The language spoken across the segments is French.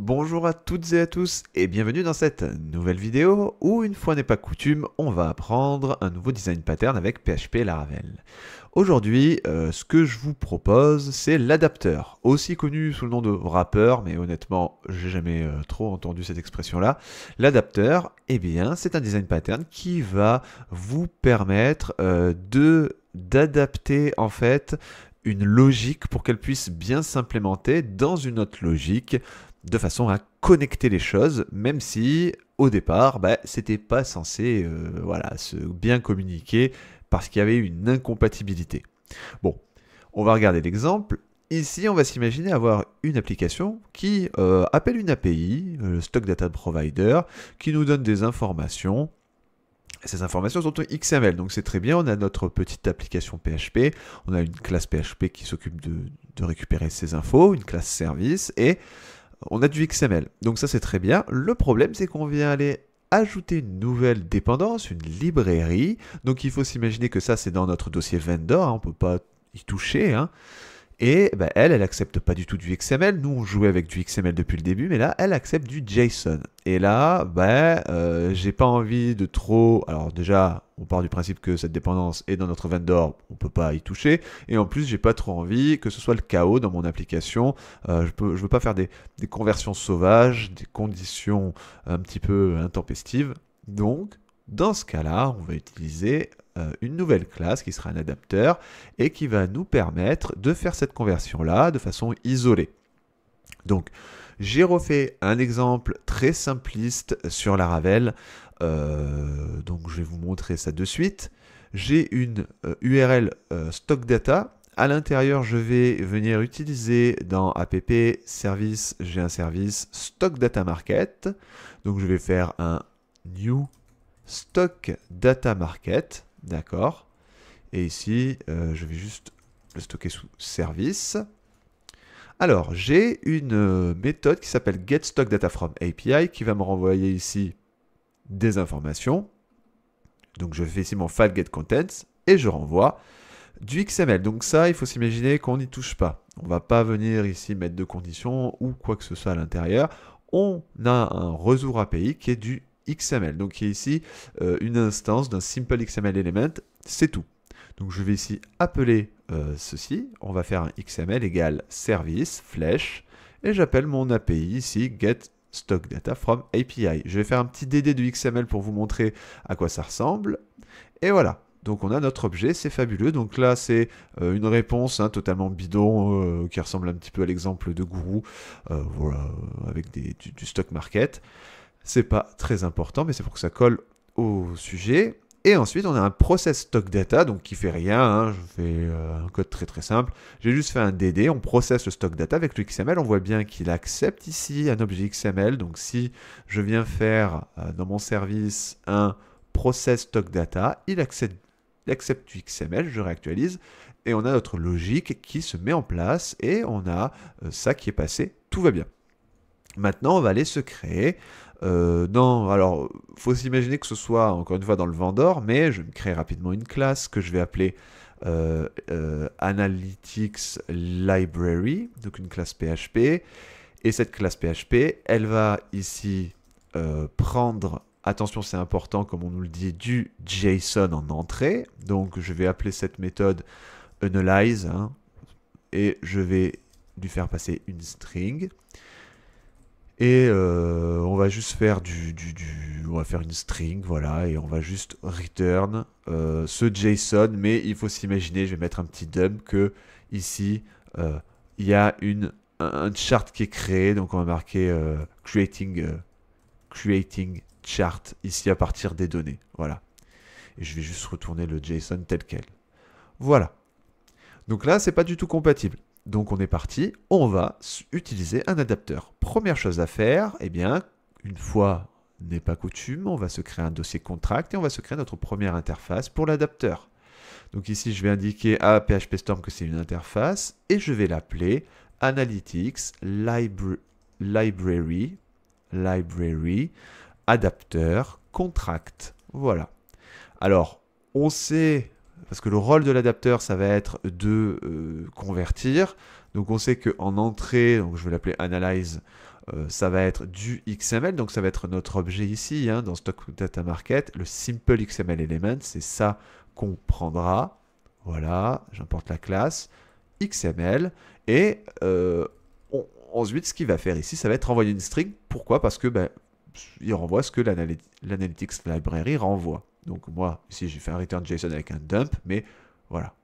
Bonjour à toutes et à tous et bienvenue dans cette nouvelle vidéo où une fois n'est pas coutume, on va apprendre un nouveau design pattern avec PHP Laravel. Aujourd'hui, euh, ce que je vous propose, c'est l'adapteur, aussi connu sous le nom de wrapper, mais honnêtement, j'ai jamais euh, trop entendu cette expression-là. L'adapteur, eh bien, c'est un design pattern qui va vous permettre euh, de d'adapter en fait une logique pour qu'elle puisse bien s'implémenter dans une autre logique de façon à connecter les choses, même si au départ, bah, c'était pas censé euh, voilà, se bien communiquer parce qu'il y avait une incompatibilité. Bon, on va regarder l'exemple. Ici, on va s'imaginer avoir une application qui euh, appelle une API, euh, le Stock Data Provider, qui nous donne des informations. Ces informations sont en XML, donc c'est très bien. On a notre petite application PHP, on a une classe PHP qui s'occupe de, de récupérer ces infos, une classe service, et on a du XML. Donc ça c'est très bien. Le problème c'est qu'on vient aller ajouter une nouvelle dépendance, une librairie. Donc il faut s'imaginer que ça c'est dans notre dossier vendor, hein, on ne peut pas y toucher. Hein. Et bah, elle, elle accepte pas du tout du XML. Nous, on jouait avec du XML depuis le début, mais là, elle accepte du JSON. Et là, bah, euh, j'ai pas envie de trop. Alors déjà, on part du principe que cette dépendance est dans notre vendor, on peut pas y toucher. Et en plus, j'ai pas trop envie que ce soit le chaos dans mon application. Euh, je, peux, je veux pas faire des, des conversions sauvages, des conditions un petit peu intempestives. Donc, dans ce cas-là, on va utiliser euh, une nouvelle classe qui sera un adapteur et qui va nous permettre de faire cette conversion-là de façon isolée. Donc, j'ai refait un exemple très simpliste sur la Ravel euh, donc, je vais vous montrer ça de suite. J'ai une URL euh, stock data. À l'intérieur, je vais venir utiliser dans app service, j'ai un service stock data market. Donc, je vais faire un new stock data market. D'accord. Et ici, euh, je vais juste le stocker sous service. Alors, j'ai une euh, méthode qui s'appelle getStockDataFromAPI qui va me renvoyer ici des informations. Donc, je fais ici mon file getContents et je renvoie du XML. Donc ça, il faut s'imaginer qu'on n'y touche pas. On ne va pas venir ici mettre de conditions ou quoi que ce soit à l'intérieur. On a un ressource API qui est du XML. Donc il y a ici euh, une instance d'un simple XML element, c'est tout. Donc je vais ici appeler euh, ceci, on va faire un XML égal service, flèche, et j'appelle mon API ici, get stock data from API. Je vais faire un petit DD du XML pour vous montrer à quoi ça ressemble. Et voilà, donc on a notre objet, c'est fabuleux. Donc là, c'est euh, une réponse hein, totalement bidon qui ressemble un petit peu à l'exemple de gourou avec du, stock market. C'est pas très important, mais c'est pour que ça colle au sujet. Et ensuite, on a un process stock data, donc qui fait rien. Hein. Je fais euh, un code très très simple. J'ai juste fait un DD. On processe le stock data avec le XML. On voit bien qu'il accepte ici un objet XML. Donc si je viens faire euh, dans mon service un process stock data, il accepte, XML. Je réactualise et on a notre logique qui se met en place et on a euh, ça qui est passé. Tout va bien. Maintenant, on va aller se créer. Euh, alors, faut s'imaginer que ce soit encore une fois dans le Vendor, mais je vais me créer rapidement une classe que je vais appeler euh, euh, Analytics Library, donc une classe PHP. Et cette classe PHP, elle va ici euh, prendre, attention c'est important comme on nous le dit, du JSON en entrée. Donc je vais appeler cette méthode Analyze hein, et je vais lui faire passer une string. Et euh, on va juste faire du, On va faire une string, voilà, et on va juste return euh, ce JSON. Mais il faut s'imaginer, je vais mettre un petit dump, que ici, euh, il y a une, un, chart qui est créé. Donc on va marquer creating, creating chart ici à partir des données. Voilà. Et je vais juste retourner le JSON tel quel. Voilà. Donc là, c'est pas du tout compatible. Donc on est parti, on va utiliser un adapteur. Première chose à faire, eh bien, une fois n'est pas coutume, on va se créer un dossier contract et on va se créer notre première interface pour l'adapteur. Donc ici, je vais indiquer à PHP Storm que c'est une interface et je vais l'appeler Analytics Library Library Adapter Contract. Voilà. Alors, on sait parce que le rôle de l'adapteur, ça va être de euh, convertir. Donc on sait qu'en entrée, je vais l'appeler analyze, euh, ça va être du XML, donc ça va être notre objet ici, hein, dans Stock Data Market, le Simple XML Element, c'est ça qu'on prendra. Voilà, j'importe la classe XML, et euh, ensuite ce qu'il va faire ici, ça va être envoyer une string. Pourquoi Parce que ben, il renvoie ce que l'analytics library renvoie. Donc moi, ici, j'ai fait un return JSON avec un dump, mais voilà.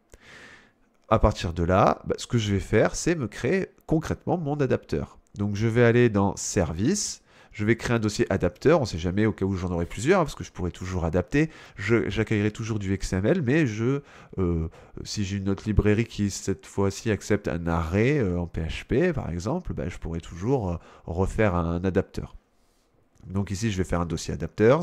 À partir de là, bah, ce que je vais faire, c'est me créer concrètement mon adapteur. Donc je vais aller dans Service, je vais créer un dossier adapteur, on ne sait jamais au cas où j'en aurai plusieurs, hein, parce que je pourrais toujours adapter, j'accueillerai toujours du XML, mais je, euh, si j'ai une autre librairie qui cette fois-ci accepte un arrêt euh, en PHP, par exemple, bah, je pourrais toujours euh, refaire un adapteur. Donc ici, je vais faire un dossier adapters.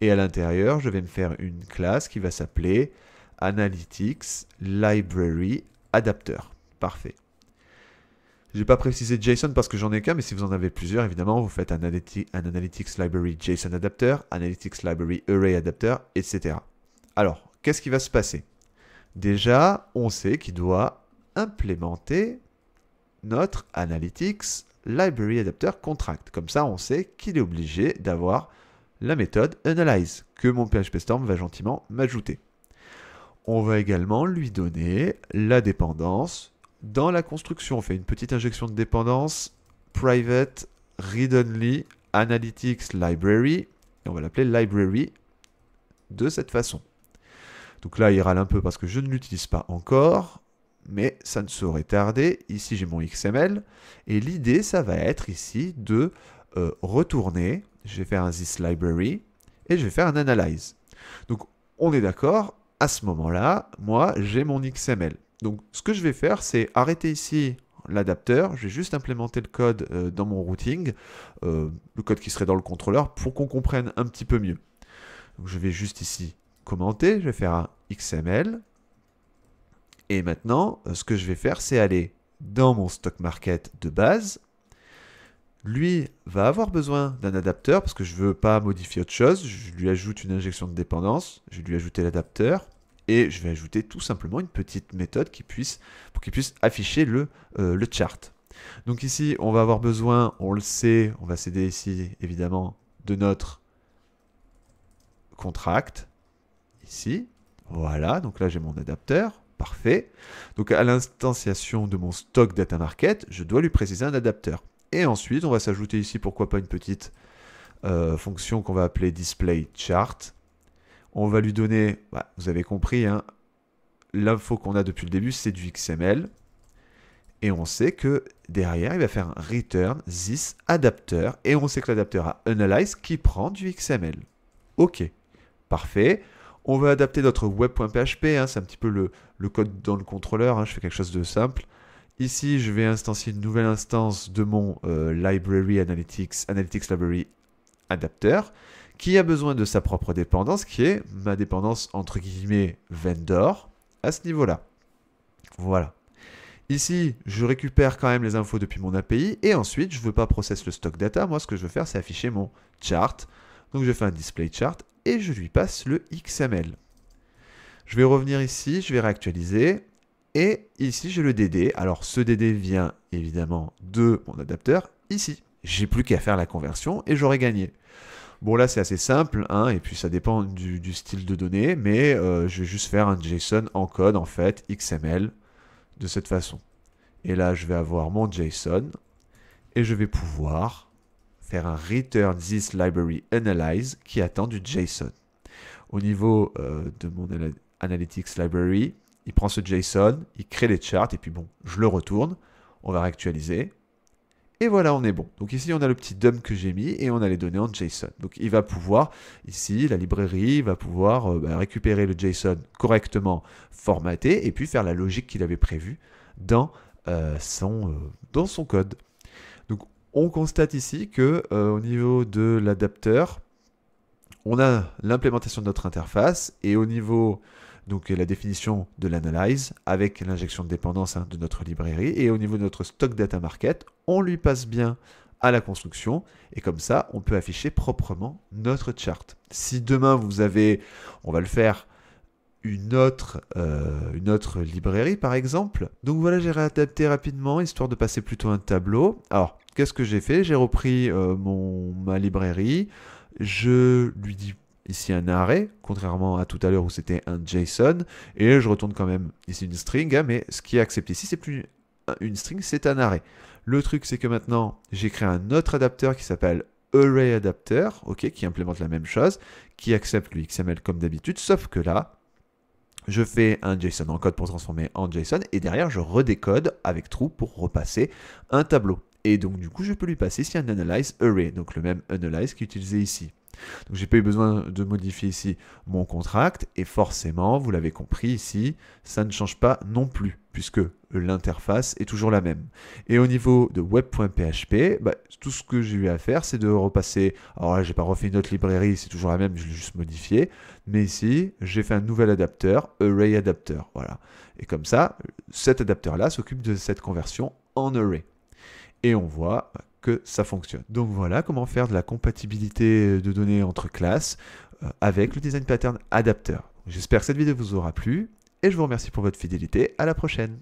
Et à l'intérieur, je vais me faire une classe qui va s'appeler Analytics Library Adapter. Parfait. Je n'ai pas précisé JSON parce que j'en ai qu'un, mais si vous en avez plusieurs, évidemment, vous faites un, Analytics Library JSON Adapter, Analytics Library Array Adapter, etc. Alors, qu'est-ce qui va se passer Déjà, on sait qu'il doit implémenter notre Analytics Library Adapter Contract. Comme ça, on sait qu'il est obligé d'avoir la méthode Analyze, que mon Storm va gentiment m'ajouter. On va également lui donner la dépendance dans la construction. On fait une petite injection de dépendance private read only analytics library on va l'appeler library de cette façon. Donc là, il râle un peu parce que je ne l'utilise pas encore mais ça ne saurait tarder. Ici, j'ai mon XML. Et l'idée, ça va être ici de euh, retourner. Je vais faire un this library et je vais faire un analyse Donc, on est d'accord, à ce moment-là, moi, j'ai mon XML. Donc, ce que je vais faire, c'est arrêter ici l'adapteur. Je vais juste implémenter le code euh, dans mon routing, euh, le code qui serait dans le contrôleur, pour qu'on comprenne un petit peu mieux. je vais juste ici commenter. Je vais faire un XML et maintenant, euh, ce que je vais faire, c'est aller dans mon stock market de base. Lui va avoir besoin d'un adapteur parce que je ne veux pas modifier autre chose. Je lui ajoute une injection de dépendance, je vais lui ajouter l'adapteur et je vais ajouter tout simplement une petite méthode qui puisse, pour qu'il puisse afficher le, euh, le chart. Donc ici, on va avoir besoin, on le sait, on va céder ici évidemment de notre contract, ici. Voilà, donc là j'ai mon adapteur. Parfait. Donc à l'instanciation de mon stock data market, je dois lui préciser un adapteur. Et ensuite, on va s'ajouter ici, pourquoi pas, une petite euh, fonction qu'on va appeler display chart. On va lui donner, bah, vous avez compris, hein, l'info qu'on a depuis le début, c'est du XML. Et on sait que derrière, il va faire un return this adapter. Et on sait que l'adapteur a analyze qui prend du XML. OK, parfait. On va adapter notre web.php, hein, c'est un petit peu le, code dans le contrôleur, hein, je fais quelque chose de simple. Ici, je vais instancier une nouvelle instance de mon euh, library analytics, analytics library adapter, qui a besoin de sa propre dépendance, qui est ma dépendance entre guillemets vendor à ce niveau-là. Voilà. Ici, je récupère quand même les infos depuis mon API et ensuite, je ne veux pas processer le stock data. Moi, ce que je veux faire, c'est afficher mon chart. Donc, je fais un display chart et je lui passe le XML. Je vais revenir ici, je vais réactualiser. Et ici, j'ai le DD. Alors, ce DD vient évidemment de mon adapteur ici. J'ai plus qu'à faire la conversion et j'aurai gagné. Bon, là, c'est assez simple, hein, et puis ça dépend du, style de données, mais euh, je vais juste faire un JSON en code, en fait, XML, de cette façon. Et là, je vais avoir mon JSON, et je vais pouvoir faire un return this library analyze qui attend du JSON. Au niveau euh, de mon analytics library, il prend ce JSON, il crée les charts et puis bon, je le retourne. On va réactualiser. Et voilà, on est bon. Donc ici, on a le petit DOM que j'ai mis et on a les données en JSON. Donc il va pouvoir, ici, la librairie va pouvoir euh, bah, récupérer le JSON correctement formaté et puis faire la logique qu'il avait prévue dans, euh, son, dans son code on constate ici que euh, au niveau de l'adapteur, on a l'implémentation de notre interface et au niveau donc la définition de l'analyse avec l'injection de dépendance hein, de notre librairie et au niveau de notre stock data market, on lui passe bien à la construction et comme ça on peut afficher proprement notre chart. Si demain vous avez, on va le faire, une autre, euh, une autre librairie par exemple. Donc voilà, j'ai réadapté rapidement histoire de passer plutôt un tableau. Alors Qu'est-ce que j'ai fait J'ai repris euh, mon, ma librairie. Je lui dis ici un arrêt, contrairement à tout à l'heure où c'était un JSON. Et je retourne quand même ici une string, hein, mais ce qui est accepté ici, c'est plus une string, c'est un arrêt. Le truc, c'est que maintenant, j'ai créé un autre adapteur qui s'appelle ArrayAdapter, qui implémente la même chose, qui accepte le XML comme d'habitude, sauf que là, je fais un JSON en code pour transformer en JSON, et derrière, je redécode avec true pour repasser un tableau. Et donc du coup, je peux lui passer ici un analyze array, donc le même analyze qui est ici. Donc j'ai pas eu besoin de modifier ici mon contract, et forcément, vous l'avez compris ici, ça ne change pas non plus, puisque l'interface est toujours la même. Et au niveau de web.php, bah, tout ce que j'ai eu à faire, c'est de repasser, alors là j'ai pas refait une autre librairie, c'est toujours la même, je l'ai juste modifié, mais ici, j'ai fait un nouvel adapteur, array adapter, voilà. Et comme ça, cet adapteur-là s'occupe de cette conversion en array et on voit que ça fonctionne. Donc voilà comment faire de la compatibilité de données entre classes euh, avec le design pattern adapter. J'espère que cette vidéo vous aura plu et je vous remercie pour votre fidélité. À la prochaine.